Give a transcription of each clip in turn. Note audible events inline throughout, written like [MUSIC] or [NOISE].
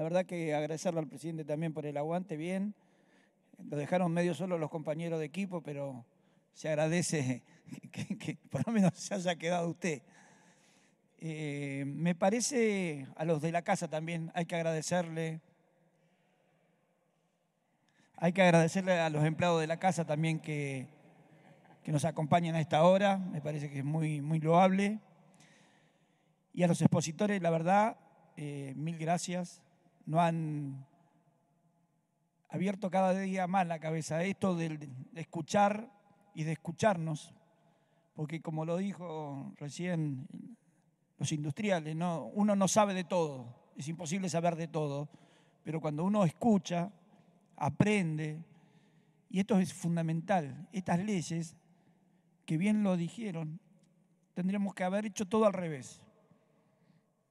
La verdad que agradecerle al presidente también por el aguante, bien. Lo dejaron medio solo los compañeros de equipo, pero se agradece [LAUGHS] que, por lo menos se haya quedado usted. Eh, me parece a los de la casa también, hay que agradecerle. Hay que agradecerle a los empleados de la casa también que, que nos acompañan a esta hora, me parece que es muy, muy loable. Y a los expositores, la verdad, eh, mil gracias no han abierto cada día más la cabeza a esto de escuchar y de escucharnos, porque como lo dijo recién los industriales, ¿no? uno no sabe de todo, es imposible saber de todo, pero cuando uno escucha, aprende, y esto es fundamental, estas leyes, que bien lo dijeron, tendríamos que haber hecho todo al revés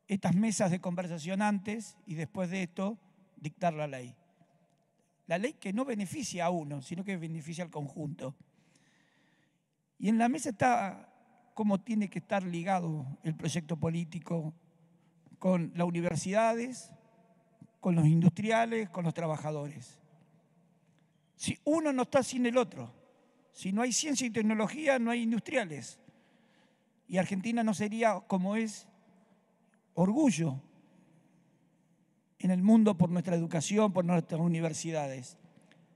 estas mesas de conversación antes y después de esto dictar la ley. La ley que no beneficia a uno, sino que beneficia al conjunto. Y en la mesa está cómo tiene que estar ligado el proyecto político con las universidades, con los industriales, con los trabajadores. Si uno no está sin el otro, si no hay ciencia y tecnología, no hay industriales. Y Argentina no sería como es orgullo en el mundo por nuestra educación, por nuestras universidades.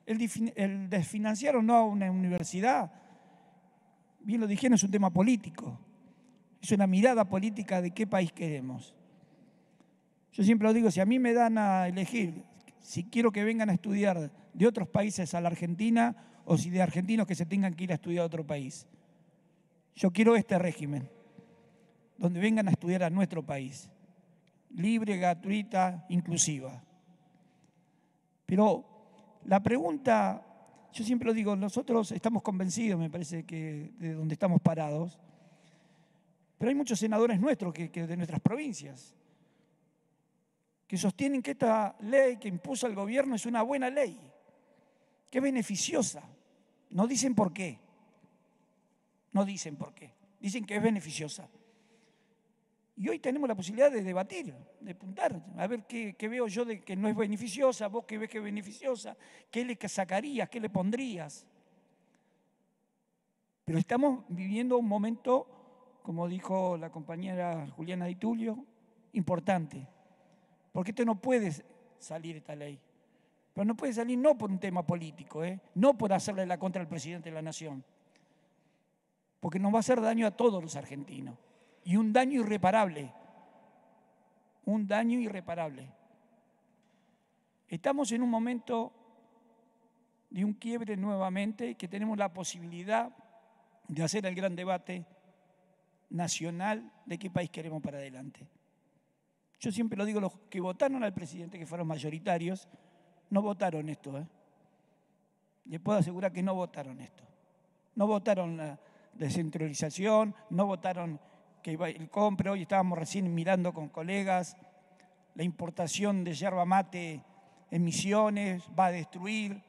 El, desfinanciar o no a una universidad, bien lo dijeron, es un tema político. Es una mirada política de qué país queremos. Yo siempre lo digo, si a mí me dan a elegir si quiero que vengan a estudiar de otros países a la Argentina o si de argentinos que se tengan que ir a estudiar a otro país. Yo quiero este régimen, donde vengan a estudiar a nuestro país libre, gratuita, inclusiva. Pero la pregunta, yo siempre lo digo, nosotros estamos convencidos, me parece, que de donde estamos parados, pero hay muchos senadores nuestros que, de nuestras provincias que sostienen que esta ley que impuso el gobierno es una buena ley, que es beneficiosa. No dicen por qué. No dicen por qué. Dicen que es beneficiosa. Y hoy tenemos la posibilidad de debatir, de apuntar, a ver qué, veo yo de que no es beneficiosa, vos qué ves que es beneficiosa, qué le sacarías, qué le pondrías. Pero estamos viviendo un momento, como dijo la compañera Juliana Di Tulio, importante. Porque esto no puede salir esta ley. Pero no puede salir no por un tema político, ¿eh? no por hacerle la contra al presidente de la nación. Porque nos va a hacer daño a todos los argentinos y un daño irreparable. Un daño irreparable. Estamos en un momento de un quiebre nuevamente, que tenemos la posibilidad de hacer el gran debate nacional de qué país queremos para adelante. Yo siempre lo digo, los que votaron al presidente, que fueron mayoritarios, no votaron esto. ¿eh? Les puedo asegurar que no votaron esto. No votaron la descentralización, no votaron que el compra, hoy estábamos recién mirando con colegas, la importación de yerba mate en misiones va a destruir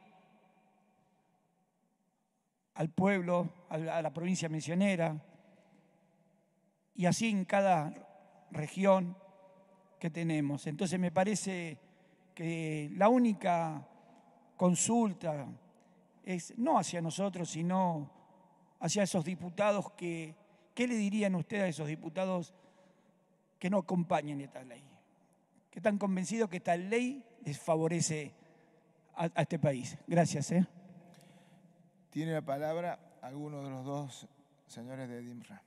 al pueblo, a la, a la provincia misionera, y así en cada región que tenemos. Entonces me parece que la única consulta es no hacia nosotros, sino hacia esos diputados que ¿Qué le dirían ustedes a esos diputados que no acompañen esta ley? Que están convencidos que esta ley les favorece a, este país. Gracias. ¿eh? Tiene la palabra alguno de los dos señores de DIMRA.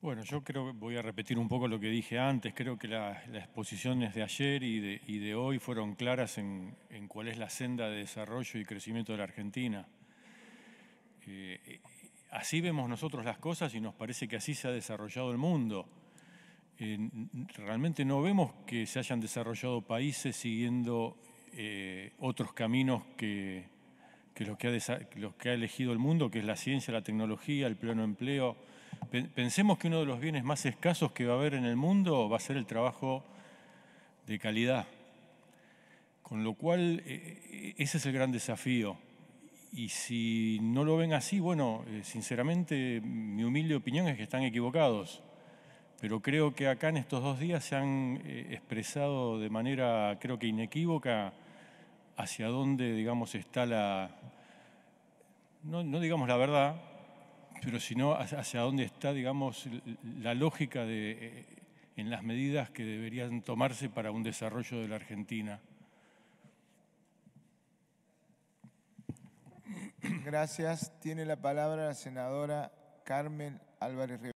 Bueno, yo creo que voy a repetir un poco lo que dije antes. Creo que las exposiciones de ayer y de, hoy fueron claras en, cuál es la senda de desarrollo y crecimiento de la Argentina. Eh, eh así vemos nosotros las cosas y nos parece que así se ha desarrollado el mundo. Eh, realmente no vemos que se hayan desarrollado países siguiendo eh, otros caminos que, los que, ha los que ha elegido el mundo, que es la ciencia, la tecnología, el pleno empleo. Pensemos que uno de los bienes más escasos que va a haber en el mundo va a ser el trabajo de calidad. Con lo cual, eh, ese es el gran desafío y si no lo ven así, bueno, eh, sinceramente mi humilde opinión es que están equivocados. Pero creo que acá en estos dos días se han eh, expresado de manera, creo que inequívoca, hacia dónde, digamos, está la, no, no digamos la verdad, pero sino hacia dónde está, digamos, la lógica de, eh, en las medidas que deberían tomarse para un desarrollo de la Argentina. Gracias. Tiene la palabra la senadora Carmen Álvarez